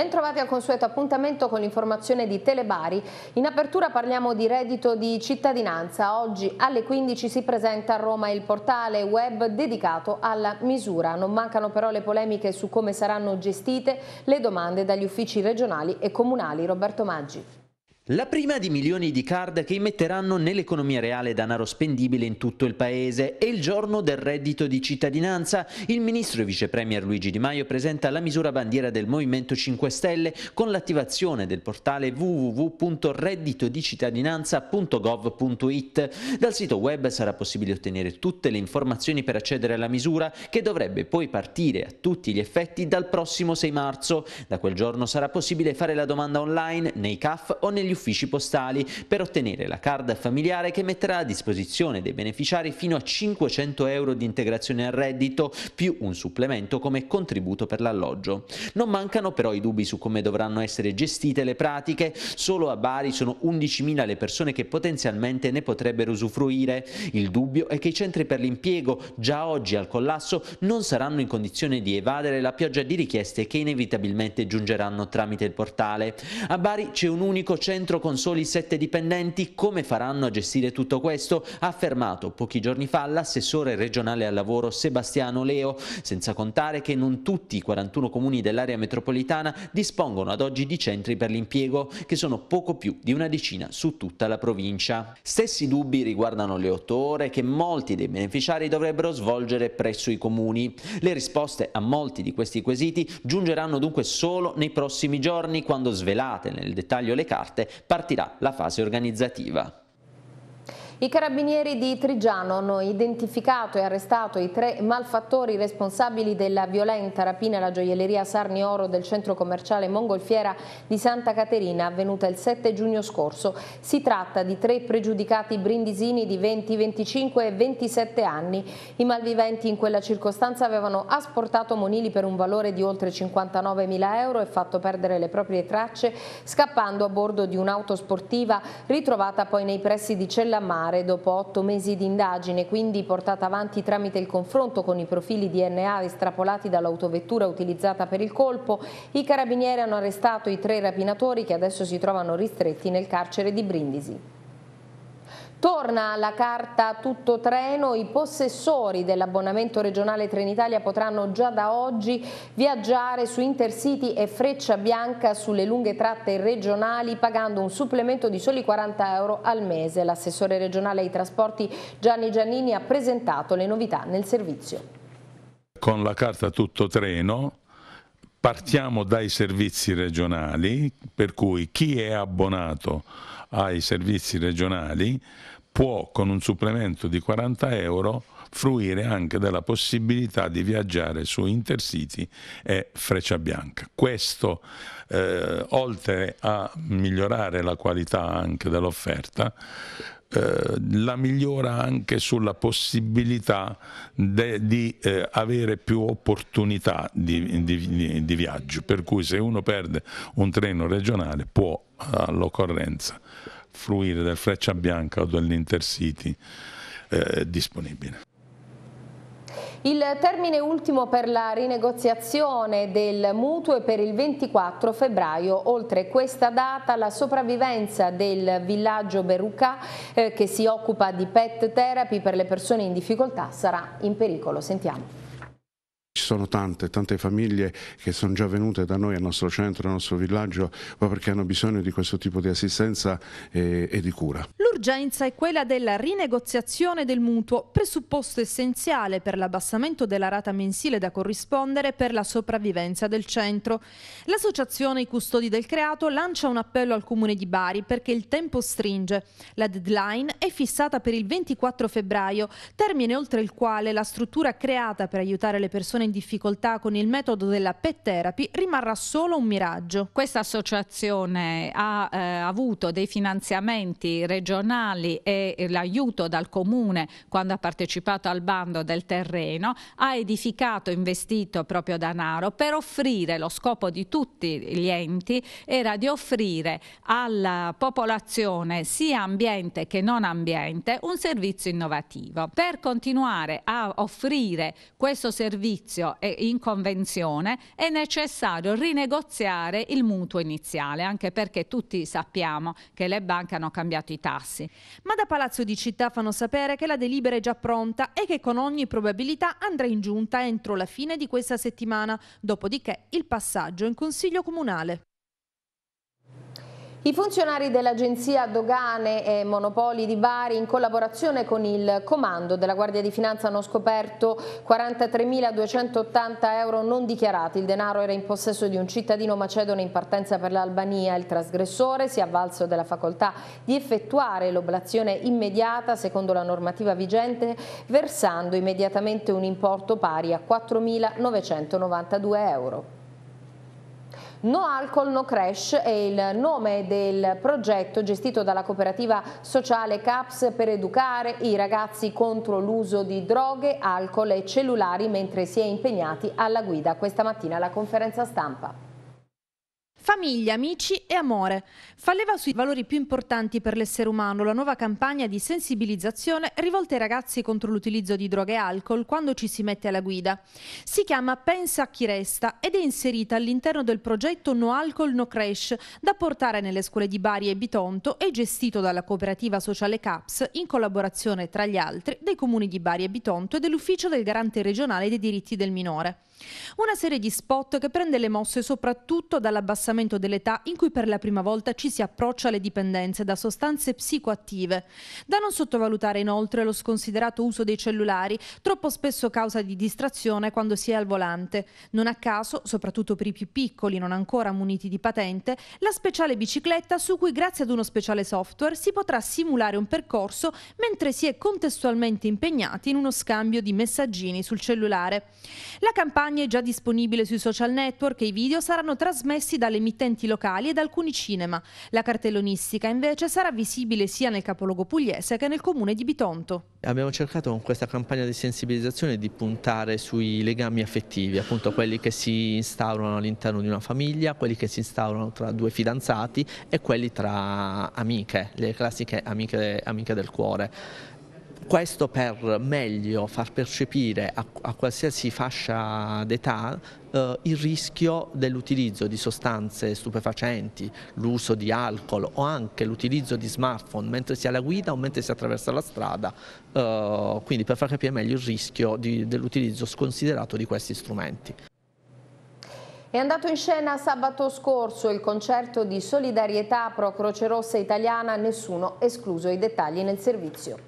Bentrovati al consueto appuntamento con l'informazione di Telebari. In apertura parliamo di reddito di cittadinanza. Oggi alle 15 si presenta a Roma il portale web dedicato alla misura. Non mancano però le polemiche su come saranno gestite le domande dagli uffici regionali e comunali. Roberto Maggi. La prima di milioni di card che immetteranno nell'economia reale danaro spendibile in tutto il paese è il giorno del reddito di cittadinanza il ministro e vicepremier Luigi Di Maio presenta la misura bandiera del Movimento 5 Stelle con l'attivazione del portale www.redditodicittadinanza.gov.it. Dal sito web sarà possibile ottenere tutte le informazioni per accedere alla misura che dovrebbe poi partire a tutti gli effetti dal prossimo 6 marzo. Da quel giorno sarà possibile fare la domanda online nei CAF o negli uffici uffici postali per ottenere la card familiare che metterà a disposizione dei beneficiari fino a 500 euro di integrazione al reddito più un supplemento come contributo per l'alloggio. Non mancano però i dubbi su come dovranno essere gestite le pratiche, solo a Bari sono 11.000 le persone che potenzialmente ne potrebbero usufruire. Il dubbio è che i centri per l'impiego, già oggi al collasso, non saranno in condizione di evadere la pioggia di richieste che inevitabilmente giungeranno tramite il portale. A Bari c'è un unico centro centro con soli sette dipendenti, come faranno a gestire tutto questo? Ha affermato pochi giorni fa l'assessore regionale al lavoro Sebastiano Leo, senza contare che non tutti i 41 comuni dell'area metropolitana dispongono ad oggi di centri per l'impiego, che sono poco più di una decina su tutta la provincia. Stessi dubbi riguardano le otto ore che molti dei beneficiari dovrebbero svolgere presso i comuni. Le risposte a molti di questi quesiti giungeranno dunque solo nei prossimi giorni, quando svelate nel dettaglio le carte partirà la fase organizzativa. I carabinieri di Trigiano hanno identificato e arrestato i tre malfattori responsabili della violenta rapina alla gioielleria Sarni Oro del centro commerciale Mongolfiera di Santa Caterina avvenuta il 7 giugno scorso. Si tratta di tre pregiudicati brindisini di 20, 25 e 27 anni. I malviventi in quella circostanza avevano asportato monili per un valore di oltre 59 mila euro e fatto perdere le proprie tracce scappando a bordo di un'auto sportiva ritrovata poi nei pressi di Cellamare mare dopo otto mesi di indagine, quindi portata avanti tramite il confronto con i profili DNA estrapolati dall'autovettura utilizzata per il colpo, i carabinieri hanno arrestato i tre rapinatori che adesso si trovano ristretti nel carcere di Brindisi. Torna la carta tutto treno, i possessori dell'abbonamento regionale Trenitalia potranno già da oggi viaggiare su Intercity e Freccia Bianca sulle lunghe tratte regionali pagando un supplemento di soli 40 euro al mese. L'assessore regionale ai trasporti Gianni Giannini ha presentato le novità nel servizio. Con la carta tutto treno partiamo dai servizi regionali per cui chi è abbonato ai servizi regionali, può con un supplemento di 40 euro fruire anche della possibilità di viaggiare su Intercity e Freccia Bianca. Questo, eh, oltre a migliorare la qualità anche dell'offerta, eh, la migliora anche sulla possibilità de, di eh, avere più opportunità di, di, di, viaggio, per cui se uno perde un treno regionale può all'occorrenza fruire del Freccia Bianca o dell'Intercity eh, disponibile. Il termine ultimo per la rinegoziazione del mutuo è per il 24 febbraio. Oltre questa data la sopravvivenza del villaggio Berucca eh, che si occupa di pet therapy per le persone in difficoltà sarà in pericolo. Sentiamo ci sono tante, tante famiglie che sono già venute da noi al nostro centro, al nostro villaggio, proprio perché hanno bisogno di questo tipo di assistenza e, eh, e di cura. L'urgenza è quella della rinegoziazione del mutuo, presupposto essenziale per l'abbassamento della rata mensile da corrispondere per la sopravvivenza del centro. L'associazione I Custodi del Creato lancia un appello al Comune di Bari perché il tempo stringe. La deadline è fissata per il 24 febbraio, termine oltre il quale la struttura creata per aiutare le persone in difficoltà con il metodo della pet therapy rimarrà solo un miraggio. Questa associazione ha eh, avuto dei finanziamenti regionali regionali e l'aiuto dal comune quando ha partecipato al bando del terreno, ha edificato investito proprio danaro per offrire, lo scopo di tutti gli enti era di offrire alla popolazione sia ambiente che non ambiente un servizio innovativo. Per continuare a offrire questo servizio in convenzione è necessario rinegoziare il mutuo iniziale, anche perché tutti sappiamo che le banche hanno cambiato i tassi ragazzi. Ma da Palazzo di Città fanno sapere che la delibera è già pronta e che con ogni probabilità andrà in giunta entro la fine di questa settimana, dopodiché il passaggio in Consiglio Comunale. I funzionari dell'Agenzia Dogane e Monopoli di Bari in collaborazione con il comando della Guardia di Finanza hanno scoperto 43.280 euro non dichiarati. Il denaro era in possesso di un cittadino macedone in partenza per l'Albania. Il trasgressore si è avvalso della facoltà di effettuare l'oblazione immediata secondo la normativa vigente versando immediatamente un importo pari a 4.992 euro. No Alcol No Crash è il nome del progetto gestito dalla cooperativa sociale CAPS per educare i ragazzi contro l'uso di droghe, alcol e cellulari mentre si è impegnati alla guida. Questa mattina alla conferenza stampa. Famiglia, amici e amore. Fa leva sui valori più importanti per l'essere umano la nuova campagna di sensibilizzazione rivolta ai ragazzi contro l'utilizzo di droghe e alcol quando ci si mette alla guida. Si chiama Pensa a chi resta ed è inserita all'interno del progetto No Alcol No Crash da portare nelle scuole di Bari e Bitonto e gestito dalla cooperativa sociale CAPS in collaborazione tra gli altri dei comuni di Bari e Bitonto e dell'ufficio del garante regionale dei diritti del minore. Una serie di spot che prende le mosse soprattutto dall'abbassamento all'avanzamento dell'età in cui per la prima volta ci si approccia alle dipendenze da sostanze psicoattive. Da non sottovalutare inoltre lo sconsiderato uso dei cellulari, troppo spesso causa di distrazione quando si è al volante. Non a caso, soprattutto per i più piccoli non ancora muniti di patente, la speciale bicicletta su cui grazie ad uno speciale software si potrà simulare un percorso mentre si è contestualmente impegnati in uno scambio di messaggini sul cellulare. La campagna è già disponibile sui social network e i video saranno trasmessi dalle emittenti locali ed alcuni cinema. La cartellonistica invece sarà visibile sia nel capoluogo pugliese che nel comune di Bitonto. Abbiamo cercato con questa campagna di sensibilizzazione di puntare sui legami affettivi, appunto quelli che si instaurano all'interno di una famiglia, quelli che si instaurano tra due fidanzati e quelli tra amiche, le classiche amiche, amiche del cuore. Questo per meglio far percepire a, a qualsiasi fascia d'età eh, il rischio dell'utilizzo di sostanze stupefacenti, l'uso di alcol o anche l'utilizzo di smartphone mentre si è alla guida o mentre si attraversa la strada, eh, quindi per far capire meglio il rischio dell'utilizzo sconsiderato di questi strumenti. È andato in scena sabato scorso il concerto di solidarietà pro Croce Rossa Italiana, nessuno escluso i dettagli nel servizio.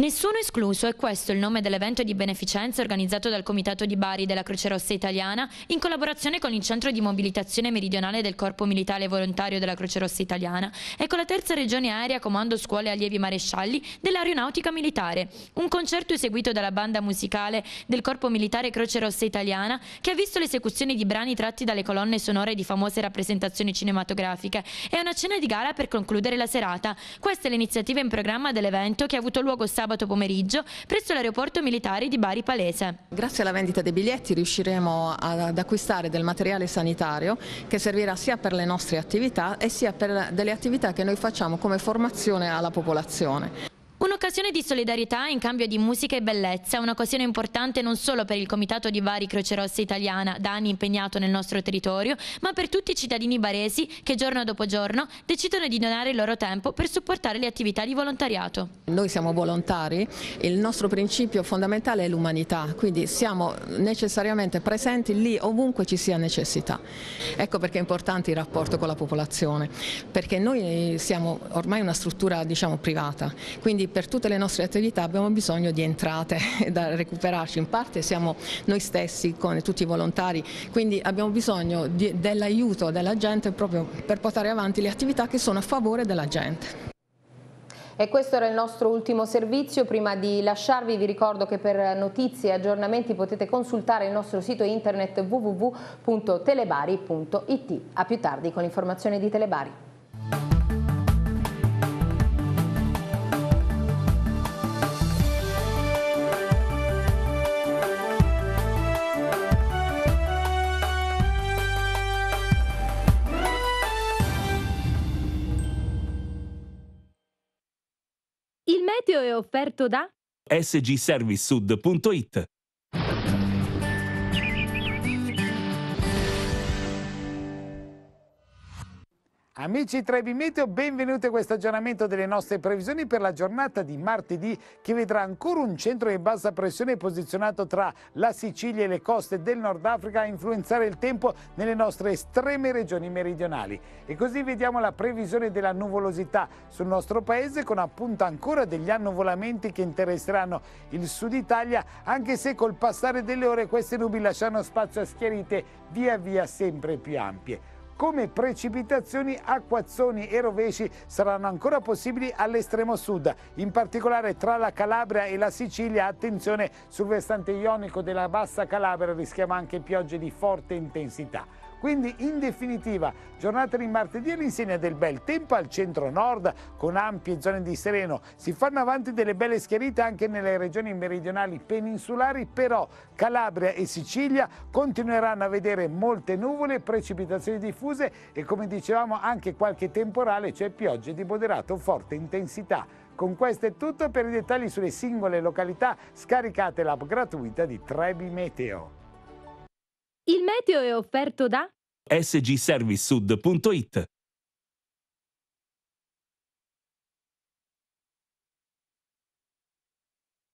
Nessuno escluso, è questo il nome dell'evento di beneficenza organizzato dal Comitato di Bari della Croce Rossa Italiana in collaborazione con il Centro di Mobilitazione Meridionale del Corpo Militare Volontario della Croce Rossa Italiana e con la Terza Regione Aerea Comando Scuole Allievi Marescialli dell'Aeronautica Militare. Un concerto eseguito dalla banda musicale del Corpo Militare Croce Rossa Italiana che ha visto l'esecuzione di brani tratti dalle colonne sonore di famose rappresentazioni cinematografiche e una cena di gara per concludere la serata. Questa è l'iniziativa in programma dell'evento che ha avuto luogo sabato sabato pomeriggio presso l'aeroporto militare di Bari Palese. Grazie alla vendita dei biglietti riusciremo ad acquistare del materiale sanitario che servirà sia per le nostre attività e sia per delle attività che noi facciamo come formazione alla popolazione. Un'occasione di solidarietà in cambio di musica e bellezza, un'occasione importante non solo per il Comitato di Bari Croce Rossa Italiana, da anni impegnato nel nostro territorio, ma per tutti i cittadini baresi che giorno dopo giorno decidono di donare il loro tempo per supportare le attività di volontariato. Noi siamo volontari, il nostro principio fondamentale è l'umanità, quindi siamo necessariamente presenti lì ovunque ci sia necessità. Ecco perché è importante il rapporto con la popolazione, perché noi siamo ormai una struttura diciamo, privata, quindi per tutte le nostre attività abbiamo bisogno di entrate da recuperarci, in parte siamo noi stessi con tutti i volontari, quindi abbiamo bisogno dell'aiuto della gente proprio per portare avanti le attività che sono a favore della gente. E questo era il nostro ultimo servizio, prima di lasciarvi vi ricordo che per notizie e aggiornamenti potete consultare il nostro sito internet www.telebari.it. A più tardi con informazioni di Telebari. meteo è offerto da sgservicesud.it Amici Trebi Meteo, benvenuti a questo aggiornamento delle nostre previsioni per la giornata di martedì che vedrà ancora un centro di bassa pressione posizionato tra la Sicilia e le coste del Nord Africa a influenzare il tempo nelle nostre estreme regioni meridionali. E così vediamo la previsione della nuvolosità sul nostro paese con appunto ancora degli annuvolamenti che interesseranno il sud Italia anche se col passare delle ore queste nubi lasciano spazio a schierite via via sempre più ampie come precipitazioni, acquazzoni e rovesci saranno ancora possibili all'estremo sud, in particolare tra la Calabria e la Sicilia, attenzione sul versante ionico della bassa Calabria rischiamo anche piogge di forte intensità. Quindi in definitiva giornata di martedì all'insegna del bel tempo al centro-nord con ampie zone di sereno. Si fanno avanti delle belle schiarite anche nelle regioni meridionali peninsulari, però Calabria e Sicilia continueranno a vedere molte nuvole, precipitazioni diffuse e come dicevamo anche qualche temporale, cioè piogge di moderato forte intensità. Con questo è tutto, per i dettagli sulle singole località scaricate l'app gratuita di Trebi Meteo. Il meteo è offerto da sgservicesud.it